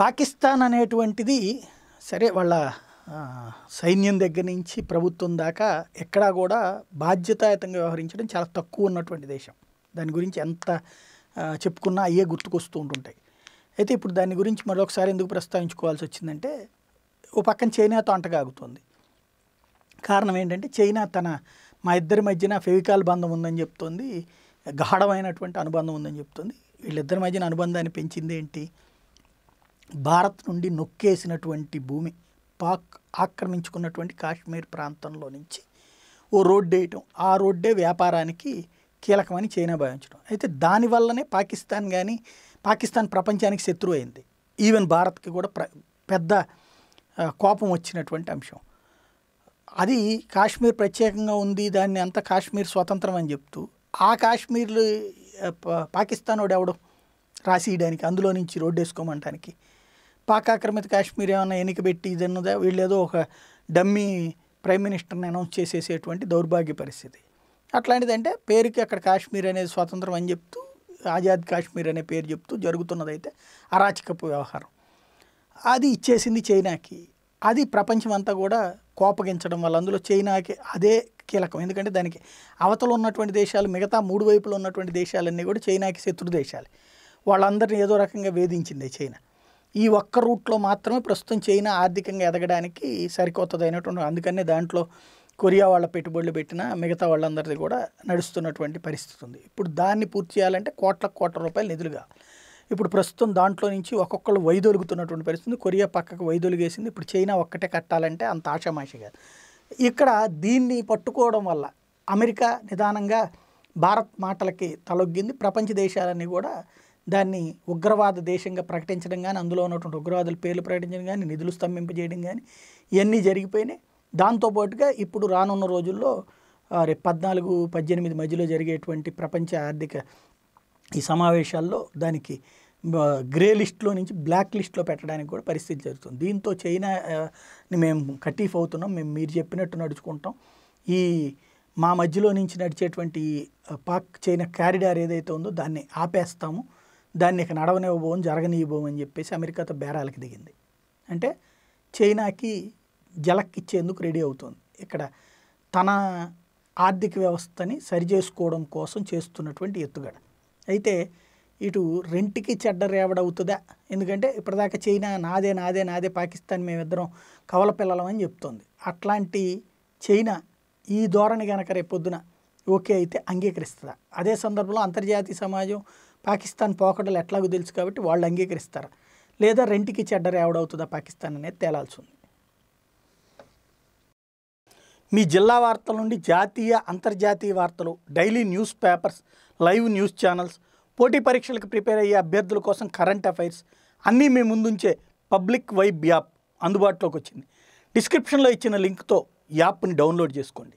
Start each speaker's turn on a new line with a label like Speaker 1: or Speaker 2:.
Speaker 1: పాకిస్తాన్ అనేటువంటిది సరే వాళ్ళ సైన్యం దగ్గర నుంచి ప్రభుత్వం దాకా ఎక్కడా కూడా బాధ్యతాయుతంగా వ్యవహరించడం చాలా తక్కువ ఉన్నటువంటి దేశం దాని గురించి ఎంత చెప్పుకున్నా అయ్యే గుర్తుకొస్తూ ఉంటుంటాయి అయితే ఇప్పుడు దాని గురించి మరొకసారి ఎందుకు ప్రస్తావించుకోవాల్సి వచ్చిందంటే ఓ పక్కన చైనాతో అంటగాగుతుంది కారణం ఏంటంటే చైనా తన మా ఇద్దరి మధ్యన ఫెవికాల్ బంధం ఉందని చెప్తోంది గాఢమైనటువంటి అనుబంధం ఉందని చెప్తుంది వీళ్ళిద్దరి మధ్యన అనుబంధాన్ని పెంచింది ఏంటి భారత్ నుండి నొక్కేసినటువంటి భూమి పాక్ ఆక్రమించుకున్నటువంటి కాశ్మీర్ ప్రాంతంలో నుంచి ఓ రోడ్డు వేయటం ఆ రోడ్డే వ్యాపారానికి కీలకమని చైనా భావించడం అయితే దానివల్లనే పాకిస్తాన్ కానీ పాకిస్తాన్ ప్రపంచానికి శత్రువు అయింది ఈవెన్ భారత్కి కూడా ప్ర పెద్ద కోపం వచ్చినటువంటి అంశం అది కాశ్మీర్ ప్రత్యేకంగా ఉంది దాన్ని అంతా కాశ్మీర్ స్వతంత్రం అని చెప్తూ ఆ కాశ్మీర్లు పాకిస్తాన్ వాడు ఎవడం రాసియడానికి అందులో నుంచి రోడ్డు వేసుకోమంటానికి పాక్ ఆక్రమిత కాశ్మీర్ ఏమైనా ఇది ఇదన్నదా వీళ్ళు ఏదో ఒక డమ్మీ ప్రైమ్ మినిస్టర్ని అనౌన్స్ చేసేసేటువంటి దౌర్భాగ్య పరిస్థితి అట్లాంటిదంటే పేరుకి అక్కడ కాశ్మీర్ అనేది స్వతంత్రం అని చెప్తూ ఆజాద్ కాశ్మీర్ అనే పేరు చెప్తూ జరుగుతున్నదైతే అరాచకపు వ్యవహారం అది ఇచ్చేసింది చైనాకి అది ప్రపంచం అంతా కూడా కోపగించడం వల్ల అందులో చైనాకి అదే కీలకం ఎందుకంటే దానికి అవతల ఉన్నటువంటి దేశాలు మిగతా మూడు వైపులు ఉన్నటువంటి దేశాలన్నీ కూడా చైనాకి శత్రు దేశాలు వాళ్ళందరినీ ఏదో రకంగా వేధించింది చైనా ఈ ఒక్క రూట్లో మాత్రమే ప్రస్తుతం చైనా ఆర్థికంగా ఎదగడానికి సరికొత్తది అయినటువంటి అందుకనే దాంట్లో కొరియా వాళ్ళ పెట్టుబడులు పెట్టిన మిగతా వాళ్ళందరిది కూడా నడుస్తున్నటువంటి పరిస్థితి ఉంది ఇప్పుడు దాన్ని పూర్తి చేయాలంటే కోట్ల కోట్ల రూపాయలు నిధులు కావాలి ఇప్పుడు ప్రస్తుతం దాంట్లో నుంచి ఒక్కొక్కళ్ళు వైదొలుగుతున్నటువంటి పరిస్థితి కొరియా పక్కకు వైదొలిగేసింది ఇప్పుడు చైనా ఒక్కటే కట్టాలంటే అంత ఆషామాషిగా ఇక్కడ దీన్ని పట్టుకోవడం వల్ల అమెరికా నిదానంగా భారత్ మాటలకి తలొగ్గింది ప్రపంచ దేశాలన్నీ కూడా దాన్ని ఉగ్రవాద దేశంగా ప్రకటించడం కానీ అందులో ఉన్నటువంటి ఉగ్రవాదుల పేర్లు ప్రకటించడం కానీ నిధులు స్తంభింపజేయడం కానీ ఇవన్నీ జరిగిపోయినాయి దాంతోపాటుగా ఇప్పుడు రానున్న రోజుల్లో రేపు పద్నాలుగు పద్దెనిమిది మధ్యలో జరిగేటువంటి ప్రపంచ ఆర్థిక ఈ సమావేశాల్లో దానికి గ్రే లిస్ట్లో నుంచి బ్లాక్ లిస్ట్లో పెట్టడానికి కూడా పరిస్థితి జరుగుతుంది దీంతో చైనాని మేము కటీఫ్ అవుతున్నాం మేము మీరు చెప్పినట్టు నడుచుకుంటాం ఈ మా మధ్యలో నుంచి నడిచేటువంటి పాక్ చైనా క్యారిడార్ ఏదైతే ఉందో దాన్ని ఆపేస్తాము దాన్ని ఇక నడవనివ్వబోం జరగనివ్వబోమని చెప్పేసి అమెరికాతో బేరాలకు దిగింది అంటే చైనాకి జలక్ ఇచ్చేందుకు రెడీ అవుతుంది ఇక్కడ తన ఆర్థిక వ్యవస్థని సరిచేసుకోవడం కోసం చేస్తున్నటువంటి ఎత్తుగడ అయితే ఇటు రెంట్కి చెడ్డ రేవడవుతుందా ఎందుకంటే ఇప్పటిదాకా చైనా నాదే నాదే నాదే పాకిస్తాన్ మేమిద్దరం కవల పిల్లలం అని చెప్తోంది అట్లాంటి చైనా ఈ ధోరణి కనుక రేపొద్దున ఓకే అయితే అంగీకరిస్తుందా అదే సందర్భంలో అంతర్జాతీయ సమాజం పాకిస్తాన్ పోకడలు ఎట్లాగో తెలుసు కాబట్టి వాళ్ళు అంగీకరిస్తారా లేదా రెంటికి చెడ్డ చెడ్డరేవడవుతుందా పాకిస్తాన్ అనేది తేలాల్సి ఉంది మీ జిల్లా వార్తల నుండి జాతీయ అంతర్జాతీయ వార్తలు daily news papers live news channels పోటీ పరీక్షలకు ప్రిపేర్ అయ్యే అభ్యర్థుల కోసం కరెంట్ అఫైర్స్ అన్నీ మీ ముందుంచే పబ్లిక్ వైబ్ యాప్ అందుబాటులోకి వచ్చింది డిస్క్రిప్షన్లో ఇచ్చిన లింక్తో యాప్ని డౌన్లోడ్ చేసుకోండి